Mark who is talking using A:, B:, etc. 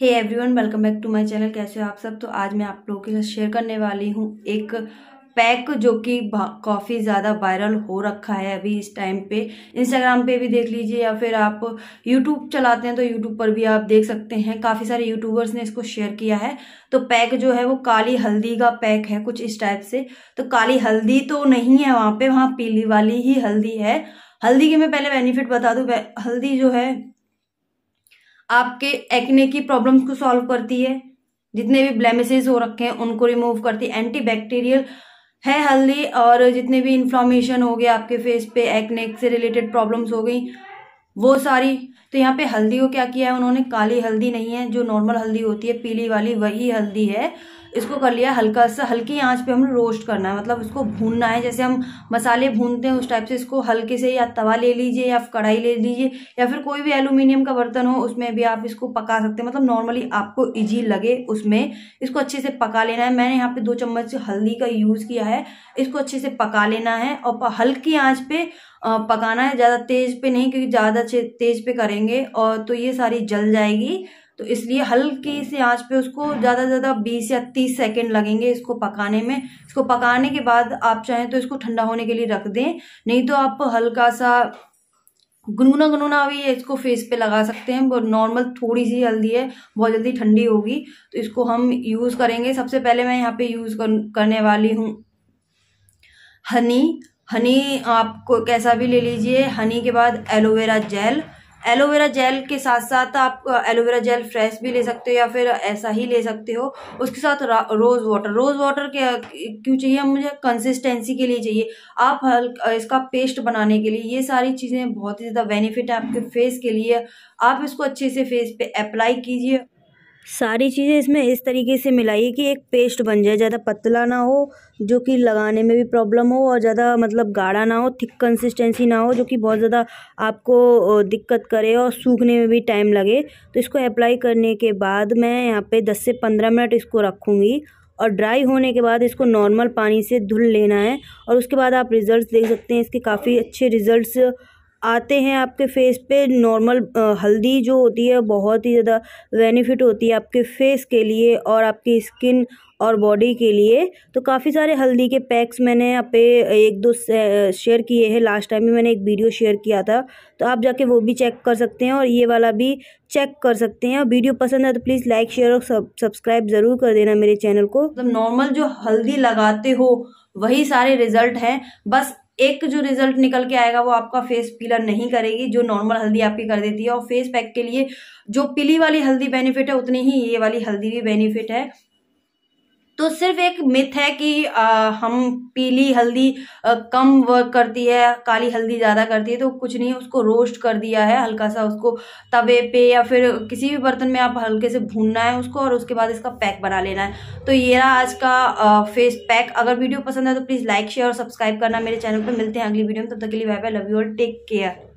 A: hey everyone welcome back to my channel कैसे हो आप सब तो आज मैं आप लोगों के साथ शेयर करने वाली हूँ एक पैक जो कि काफ़ी ज़्यादा वायरल हो रखा है अभी इस टाइम पे इंस्टाग्राम पे भी देख लीजिए या फिर आप यूट्यूब चलाते हैं तो यूट्यूब पर भी आप देख सकते हैं काफ़ी सारे यूट्यूबर्स ने इसको शेयर किया है तो पैक जो है वो काली हल्दी का पैक है कुछ इस टाइप से तो काली हल्दी तो नहीं है वहाँ पे वहाँ पीली वाली ही हल्दी है हल्दी के मैं पहले बेनिफिट बता दूँ हल्दी जो है आपके एक्ने की प्रॉब्लम्स को सॉल्व करती है जितने भी ब्लेमिसेस हो रखे हैं उनको रिमूव करती है एंटी बैक्टीरियल है हल्दी और जितने भी इन्फ्लॉमेशन हो गया आपके फेस पे एक्ने से रिलेटेड प्रॉब्लम्स हो गई वो सारी तो यहाँ पे हल्दी को क्या किया है उन्होंने काली हल्दी नहीं है जो नॉर्मल हल्दी होती है पीली वाली वही हल्दी है इसको कर लिया हल्का सा हल्की आंच पे हम रोस्ट करना है मतलब इसको भूनना है जैसे हम मसाले भूनते हैं उस टाइप से इसको हल्के से या तवा ले लीजिए या कढ़ाई ले लीजिए या फिर कोई भी एलुमिनियम का बर्तन हो उसमें भी आप इसको पका सकते हैं मतलब नॉर्मली आपको ईजी लगे उसमें इसको अच्छे से पका लेना है मैंने यहाँ पे दो चम्मच हल्दी का यूज़ किया है इसको अच्छे से पका लेना है और हल्की आँच पे पकाना है ज़्यादा तेज़ पे नहीं क्योंकि ज़्यादा तेज़ पे करेंगे और तो ये सारी जल जाएगी तो इसलिए हल्की सी आंच पे उसको ज़्यादा से ज़्यादा 20 या 30 सेकेंड लगेंगे इसको पकाने में इसको पकाने के बाद आप चाहें तो इसको ठंडा होने के लिए रख दें नहीं तो आप हल्का सा गुनगुना गुनगुना भी इसको फेस पे लगा सकते हैं नॉर्मल थोड़ी सी हल्दी है बहुत जल्दी ठंडी होगी तो इसको हम यूज़ करेंगे सबसे पहले मैं यहाँ पे यूज़ कर, करने वाली हूँ हनी हनी आप कैसा भी ले लीजिए हनी के बाद एलोवेरा जेल एलोवेरा जेल के साथ साथ आप एलोवेरा जेल फ्रेश भी ले सकते हो या फिर ऐसा ही ले सकते हो उसके साथ रोज़ वाटर रोज़ वाटर के क्यों चाहिए मुझे कंसिस्टेंसी के लिए चाहिए आप हल्का इसका पेस्ट बनाने के लिए ये सारी चीज़ें बहुत ही ज़्यादा बेनिफिट है आपके फेस के लिए आप इसको अच्छे से फेस पे अप्लाई कीजिए सारी चीज़ें इसमें इस तरीके से मिलाइए कि एक पेस्ट बन जाए ज़्यादा पतला ना हो जो कि लगाने में भी प्रॉब्लम हो और ज़्यादा मतलब गाढ़ा ना हो थिक कंसिस्टेंसी ना हो जो कि बहुत ज़्यादा आपको दिक्कत करे और सूखने में भी टाइम लगे तो इसको अप्लाई करने के बाद मैं यहाँ पे 10 से 15 मिनट इसको रखूँगी और ड्राई होने के बाद इसको नॉर्मल पानी से धुल लेना है और उसके बाद आप रिज़ल्ट देख सकते हैं इसके काफ़ी अच्छे रिज़ल्ट आते हैं आपके फेस पे नॉर्मल हल्दी जो होती है बहुत ही ज़्यादा बेनिफिट होती है आपके फेस के लिए और आपकी स्किन और बॉडी के लिए तो काफ़ी सारे हल्दी के पैक्स मैंने यहाँ पे एक दो शेयर किए हैं लास्ट टाइम भी मैंने एक वीडियो शेयर किया था तो आप जाके वो भी चेक कर सकते हैं और ये वाला भी चेक कर सकते हैं और वीडियो पसंद है तो प्लीज़ लाइक शेयर और सब सब्सक्राइब ज़रूर कर देना मेरे चैनल को मतलब तो नॉर्मल जो हल्दी लगाते हो वही सारे रिजल्ट हैं बस एक जो रिजल्ट निकल के आएगा वो आपका फेस पीला नहीं करेगी जो नॉर्मल हल्दी आपकी कर देती है और फेस पैक के लिए जो पीली वाली हल्दी बेनिफिट है उतनी ही ये वाली हल्दी भी बेनिफिट है तो सिर्फ एक मिथ है कि आ, हम पीली हल्दी आ, कम वर्क करती है काली हल्दी ज़्यादा करती है तो कुछ नहीं उसको रोस्ट कर दिया है हल्का सा उसको तवे पे या फिर किसी भी बर्तन में आप हल्के से भूनना है उसको और उसके बाद इसका पैक बना लेना है तो ये रहा आज का आ, फेस पैक अगर वीडियो पसंद है तो प्लीज़ लाइक शेयर और सब्सक्राइब करना मेरे चैनल पर मिलते हैं अगली वीडियो में तब तो तक के लिए बाय बाय लव यू और टेक केयर